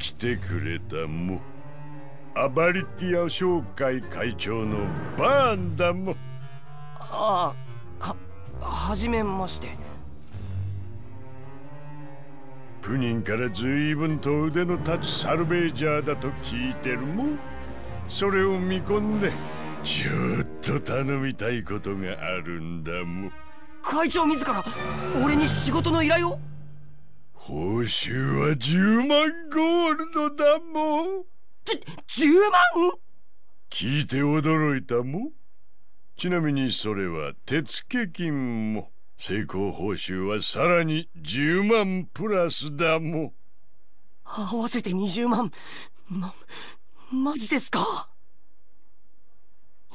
来てくれたもアバリティア商会会長のバーンだもああははじめましてプニンから随分と腕の立つサルベージャーだと聞いてるもそれを見込んでちょっと頼みたいことがあるんだも会長自ら俺に仕事の依頼を報酬は10万ゴールドだもんじ10万聞いて驚いたもちなみにそれは手付金も成功報酬はさらに10万プラスだも合わせて20万まマジですか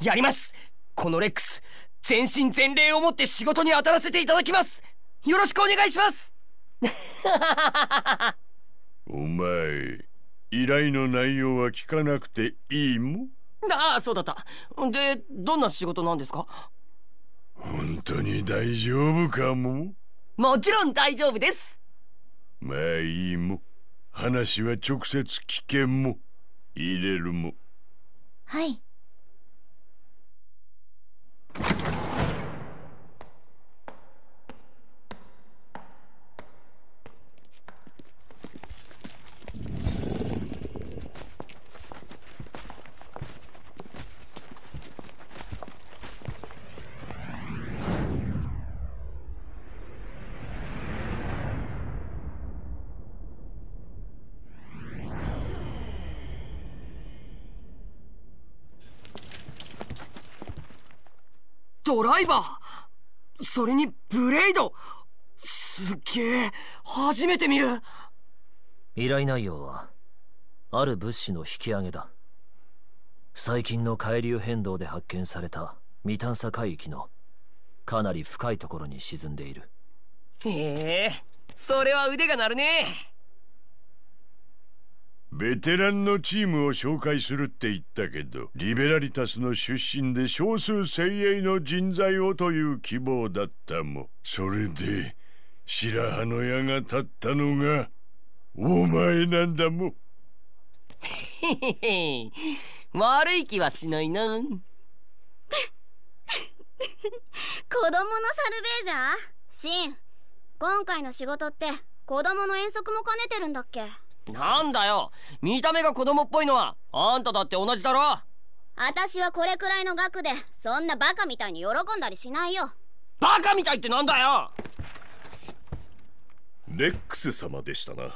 やりますこのレックス全身全霊をもって仕事に当たらせていただきますよろしくお願いしますお前依頼の内容は聞かなくていいもああそうだったでどんな仕事なんですか本当に大丈夫かももちろん大丈夫ですまあいいも話は直接聞けも入れるもはいドライバーそれにブレイドすっげえ初めて見る依頼内容はある物資の引き上げだ最近の海流変動で発見された未探査海域のかなり深いところに沈んでいるへえそれは腕が鳴るねベテランのチームを紹介するって言ったけどリベラリタスの出身で少数精鋭の人材をという希望だったもそれで白羽の矢が立ったのがお前なんだも 悪い気はしないな子供のサルベージャーシン今回の仕事って子供の遠足も兼ねてるんだっけなんだよ見た目が子供っぽいのはあんただって同じだろ私はこれくらいの額でそんなバカみたいに喜んだりしないよバカみたいってなんだよレックス様でしたな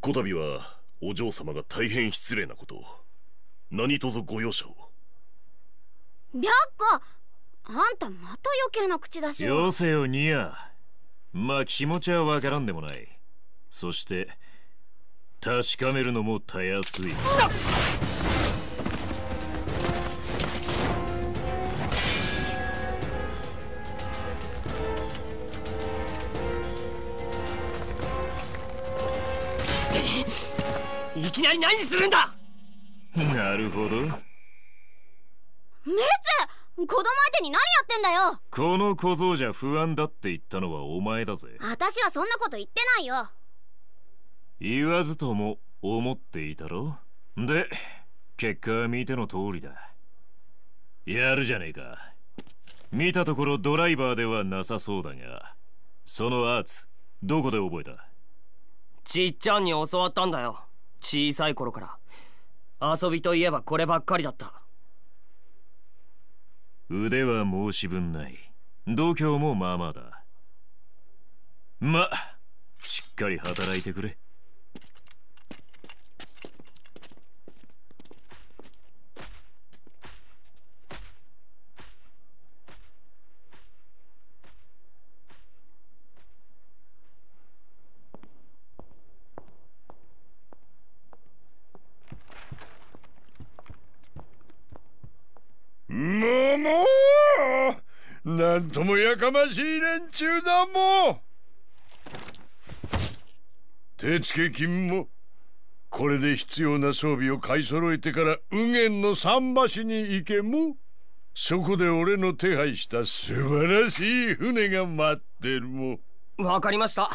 こたびはお嬢様が大変失礼なことを何卒ご容赦を白子あんたまた余計な口出しをよせよニアまあ気持ちはわからんでもないそして確かめるのもたやすいいきなり何するんだなるほどメツ子供相手に何やってんだよこの小僧じゃ不安だって言ったのはお前だぜ私はそんなこと言ってないよ言わずとも思っていたろで結果は見ての通りだやるじゃねえか見たところドライバーではなさそうだがそのアーツどこで覚えたちっちゃんに教わったんだよ小さい頃から遊びといえばこればっかりだった腕は申し分ない度胸もまあまあだましっかり働いてくれなんともやかましい連中だもう手付金もこれで必要な装備を買い揃えてから右元の桟橋に行けもそこで俺の手配した素晴らしい船が待ってるもわかりました